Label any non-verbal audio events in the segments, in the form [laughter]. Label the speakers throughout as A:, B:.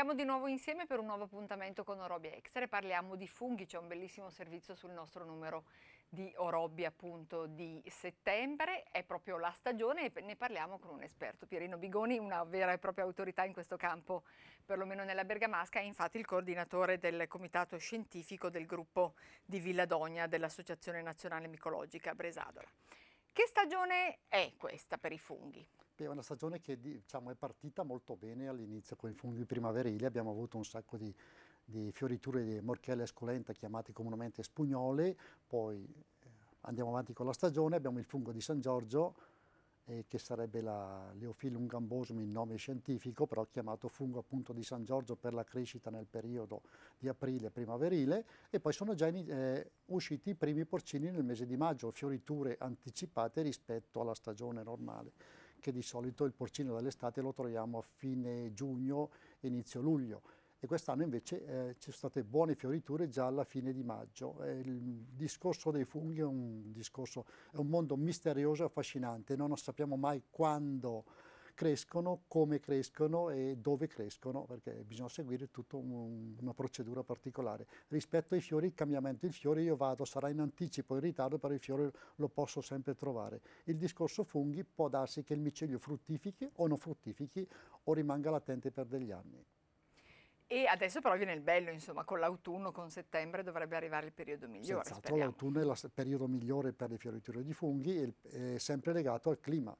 A: Siamo di nuovo insieme per un nuovo appuntamento con Orobi Extra e parliamo di funghi, c'è un bellissimo servizio sul nostro numero di Orobi appunto di settembre, è proprio la stagione e ne parliamo con un esperto, Pierino Bigoni, una vera e propria autorità in questo campo, perlomeno nella Bergamasca, è infatti il coordinatore del comitato scientifico del gruppo di Villadogna dell'Associazione Nazionale Micologica Bresadola. Che stagione è questa per i funghi?
B: Beh, è una stagione che diciamo, è partita molto bene all'inizio con i funghi primaverili, abbiamo avuto un sacco di, di fioriture di morchelle esculenta chiamate comunemente spugnole, poi eh, andiamo avanti con la stagione, abbiamo il fungo di San Giorgio, eh, che sarebbe la Leophilum gambosum in nome scientifico, però chiamato fungo appunto di San Giorgio per la crescita nel periodo di aprile primaverile e poi sono già in, eh, usciti i primi porcini nel mese di maggio, fioriture anticipate rispetto alla stagione normale che di solito il porcino dell'estate lo troviamo a fine giugno, inizio luglio e quest'anno invece eh, ci sono state buone fioriture già alla fine di maggio. Eh, il discorso dei funghi è un, discorso, è un mondo misterioso e affascinante, non sappiamo mai quando crescono, come crescono e dove crescono, perché bisogna seguire tutta un, una procedura particolare. Rispetto ai fiori, il cambiamento del fiore, io vado, sarà in anticipo, in ritardo, però il fiore lo posso sempre trovare. Il discorso funghi può darsi che il micelio fruttifichi o non fruttifichi o rimanga latente per degli anni.
A: E adesso però viene il bello, insomma, con l'autunno, con settembre dovrebbe arrivare il periodo migliore. Senz'altro
B: l'autunno è il periodo migliore per le fioriture di funghi è sempre legato al clima.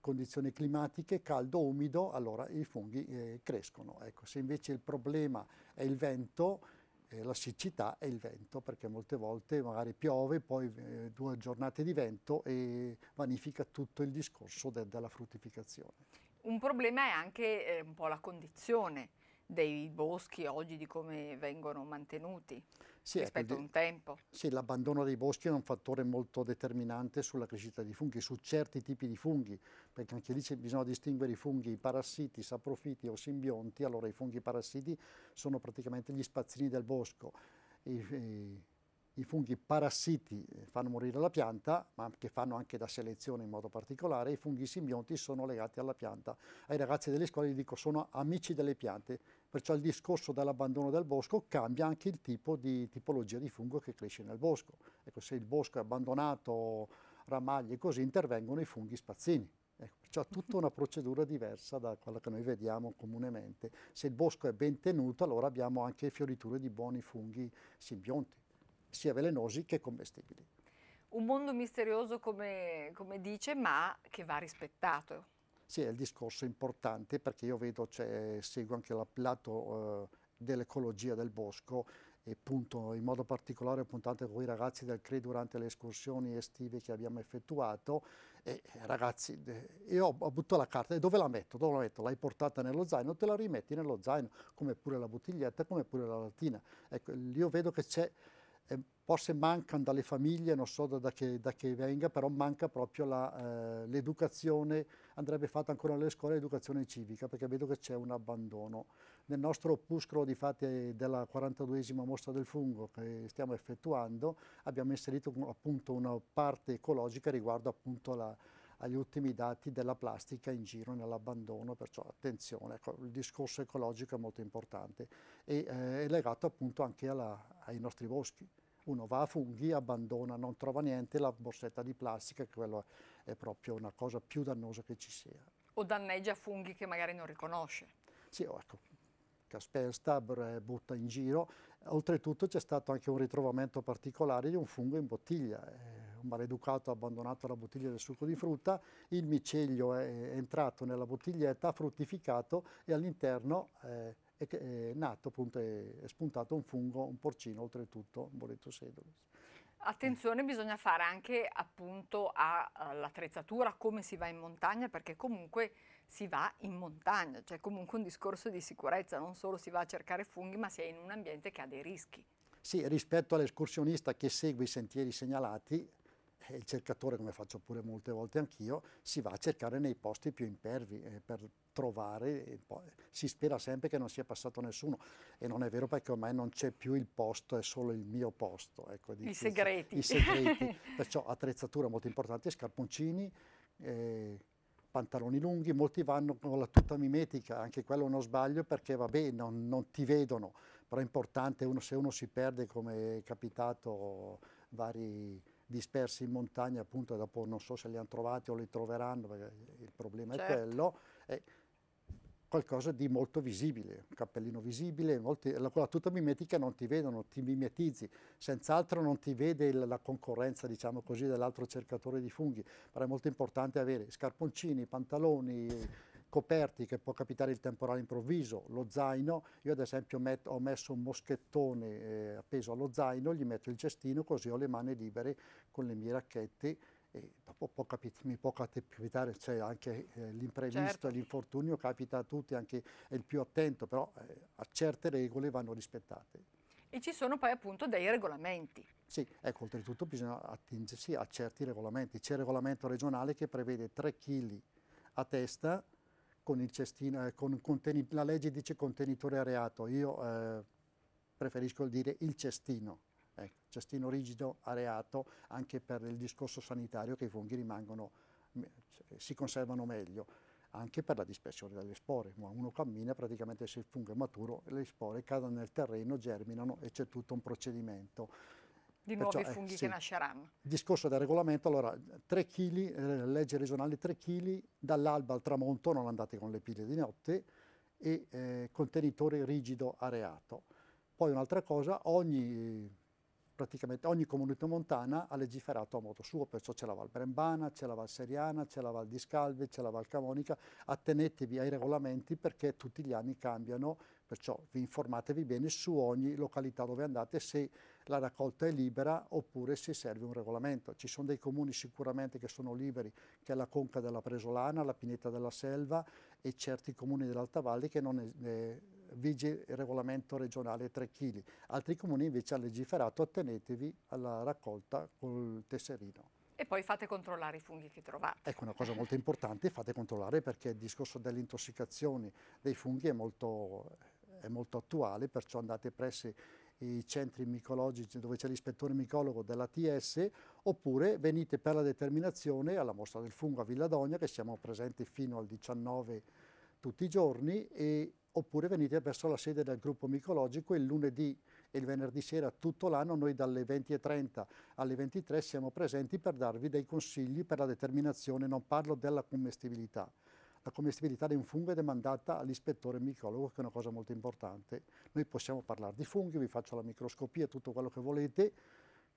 B: Condizioni climatiche, caldo, umido, allora i funghi eh, crescono. Ecco, se invece il problema è il vento, eh, la siccità è il vento, perché molte volte magari piove, poi eh, due giornate di vento e vanifica tutto il discorso de della fruttificazione.
A: Un problema è anche eh, un po' la condizione dei boschi oggi, di come vengono mantenuti sì, ecco, rispetto ecco, a un tempo.
B: Sì, l'abbandono dei boschi è un fattore molto determinante sulla crescita di funghi, su certi tipi di funghi, perché anche lì bisogna distinguere i funghi parassiti, saprofiti o simbionti, allora i funghi parassiti sono praticamente gli spazzini del bosco, i, i i funghi parassiti eh, fanno morire la pianta, ma che fanno anche da selezione in modo particolare, i funghi simbionti sono legati alla pianta. Ai ragazzi delle scuole gli dico sono amici delle piante, perciò il discorso dell'abbandono del bosco cambia anche il tipo di tipologia di fungo che cresce nel bosco. Ecco, se il bosco è abbandonato, ramagli e così, intervengono i funghi spazzini. Ecco, perciò tutta una procedura diversa da quella che noi vediamo comunemente. Se il bosco è ben tenuto, allora abbiamo anche fioriture di buoni funghi simbionti sia velenosi che commestibili.
A: Un mondo misterioso come, come dice, ma che va rispettato.
B: Sì, è il discorso importante perché io vedo, cioè, seguo anche il eh, dell'ecologia del bosco e punto, in modo particolare ho puntato con i ragazzi del CRI durante le escursioni estive che abbiamo effettuato e eh, ragazzi, io butto la carta e dove la metto? Dove la metto? L'hai portata nello zaino, te la rimetti nello zaino, come pure la bottiglietta, come pure la latina. Ecco, io vedo che c'è eh, forse mancano dalle famiglie, non so da, che, da che venga, però manca proprio eh, l'educazione, eh, andrebbe fatta ancora nelle scuole l'educazione civica, perché vedo che c'è un abbandono. Nel nostro opuscolo di fatti della 42esima mostra del fungo che stiamo effettuando, abbiamo inserito appunto una parte ecologica riguardo appunto la, agli ultimi dati della plastica in giro nell'abbandono, perciò attenzione, ecco, il discorso ecologico è molto importante e eh, è legato appunto anche alla, ai nostri boschi uno va a funghi, abbandona, non trova niente, la borsetta di plastica, quello è proprio una cosa più dannosa che ci sia.
A: O danneggia funghi che magari non riconosce.
B: Sì, oh, ecco, Caspersta butta in giro. Oltretutto c'è stato anche un ritrovamento particolare di un fungo in bottiglia. Un maleducato ha abbandonato la bottiglia del succo di frutta, il micelio è entrato nella bottiglietta, ha fruttificato e all'interno... Eh, è, eh, è nato appunto, è, è, spuntato un fungo, un porcino oltretutto, un boletto sedulis.
A: Attenzione, bisogna fare anche appunto all'attrezzatura, come si va in montagna, perché comunque si va in montagna, cioè comunque un discorso di sicurezza, non solo si va a cercare funghi, ma si è in un ambiente che ha dei rischi.
B: Sì, rispetto all'escursionista che segue i sentieri segnalati, eh, il cercatore, come faccio pure molte volte anch'io, si va a cercare nei posti più impervi eh, per trovare, eh, si spera sempre che non sia passato nessuno e non è vero perché ormai non c'è più il posto, è solo il mio posto. Ecco, I, segreti. I segreti. [laughs] Perciò attrezzature molto importanti, scarponcini, eh, pantaloni lunghi, molti vanno con la tuta mimetica, anche quello è uno sbaglio perché vabbè non, non ti vedono, però è importante uno, se uno si perde come è capitato vari dispersi in montagna, appunto dopo non so se li hanno trovati o li troveranno, perché il problema certo. è quello, è qualcosa di molto visibile, un cappellino visibile, molti, la, la tuta mimetica non ti vedono, ti mimetizzi, senz'altro non ti vede il, la concorrenza, diciamo così, dell'altro cercatore di funghi, però è molto importante avere scarponcini, pantaloni, coperti che può capitare il temporale improvviso, lo zaino, io ad esempio metto, ho messo un moschettone eh, appeso allo zaino, gli metto il cestino così ho le mani libere con le mie racchette e dopo può mi può capitare cioè anche eh, l'imprevisto, certo. l'infortunio capita a tutti, anche il più attento, però eh, a certe regole vanno rispettate.
A: E ci sono poi appunto dei regolamenti.
B: Sì, ecco, oltretutto bisogna attingersi a certi regolamenti. C'è il regolamento regionale che prevede 3 kg a testa con il cestino, eh, con la legge dice contenitore a reato, io eh, preferisco dire il cestino, ecco, cestino rigido a reato anche per il discorso sanitario che i funghi rimangono, si conservano meglio, anche per la dispersione delle spore, ma uno cammina praticamente se il fungo è maturo, le spore cadono nel terreno, germinano e c'è tutto un procedimento. Di nuovi eh, funghi eh, sì. che nasceranno. Discorso del regolamento, allora 3 kg, eh, legge regionale 3 kg, dall'alba al tramonto, non andate con le pile di notte, e eh, contenitore rigido areato. Poi un'altra cosa, ogni praticamente ogni comunità montana ha legiferato a modo suo, perciò c'è la Val Brembana, c'è la Val Seriana, c'è la Val di Scalve, c'è la Val Camonica, attenetevi ai regolamenti perché tutti gli anni cambiano, perciò vi informatevi bene su ogni località dove andate se la raccolta è libera oppure si serve un regolamento. Ci sono dei comuni sicuramente che sono liberi, che è la Conca della Presolana, la Pineta della Selva e certi comuni dell'Alta Valle che non eh, vige il regolamento regionale 3 kg. Altri comuni invece hanno legiferato attenetevi alla raccolta col tesserino.
A: E poi fate controllare i funghi che trovate.
B: Ecco una cosa molto importante, fate controllare perché il discorso delle intossicazioni dei funghi è molto, è molto attuale, perciò andate presso i centri micologici dove c'è l'ispettore micologo dell'ATS, oppure venite per la determinazione alla mostra del fungo a Villadogna, che siamo presenti fino al 19 tutti i giorni, e, oppure venite verso la sede del gruppo micologico il lunedì e il venerdì sera tutto l'anno noi dalle 20.30 alle 23 siamo presenti per darvi dei consigli per la determinazione, non parlo della commestibilità, la commestibilità di un fungo è demandata all'ispettore micologo, che è una cosa molto importante. Noi possiamo parlare di funghi, vi faccio la microscopia, tutto quello che volete,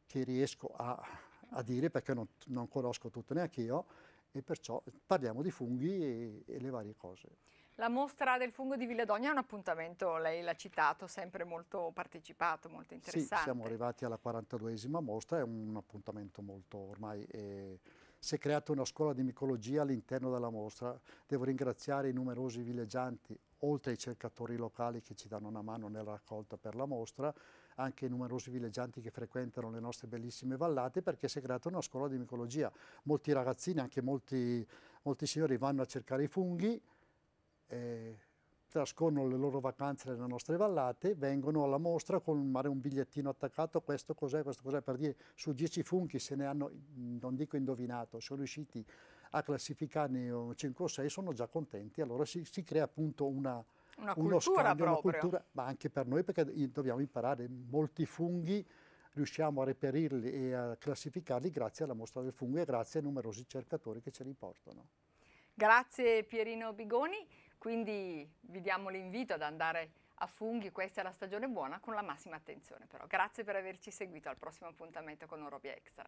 B: che riesco a, a dire perché non, non, conosco tutto neanche io, e perciò parliamo di funghi e, e le varie cose.
A: La mostra del fungo di Villadogna è un appuntamento, lei l'ha citato, sempre molto partecipato, molto interessante. Sì, siamo
B: arrivati alla 42esima mostra, è un appuntamento molto ormai... Eh, si è creata una scuola di micologia all'interno della mostra. Devo ringraziare i numerosi villeggianti, oltre ai cercatori locali che ci danno una mano nella raccolta per la mostra, anche i numerosi villeggianti che frequentano le nostre bellissime vallate perché si è creata una scuola di micologia. Molti ragazzini, anche molti, molti signori vanno a cercare i funghi, eh, trascorrono le loro vacanze nelle nostre vallate, vengono alla mostra con un bigliettino attaccato, questo cos'è, questo cos'è, per dire su dieci funghi se ne hanno, non dico indovinato, sono riusciti a classificarne 5 o 6, sono già contenti, allora si, si crea appunto una, una uno scambio, proprio. una cultura, ma anche per noi perché dobbiamo imparare molti funghi, riusciamo a reperirli e a classificarli grazie alla mostra del fungo e grazie ai numerosi cercatori che ce li portano.
A: Grazie Pierino Bigoni. Quindi vi diamo l'invito ad andare a funghi, questa è la stagione buona, con la massima attenzione però. Grazie per averci seguito, al prossimo appuntamento con Orobia Extra.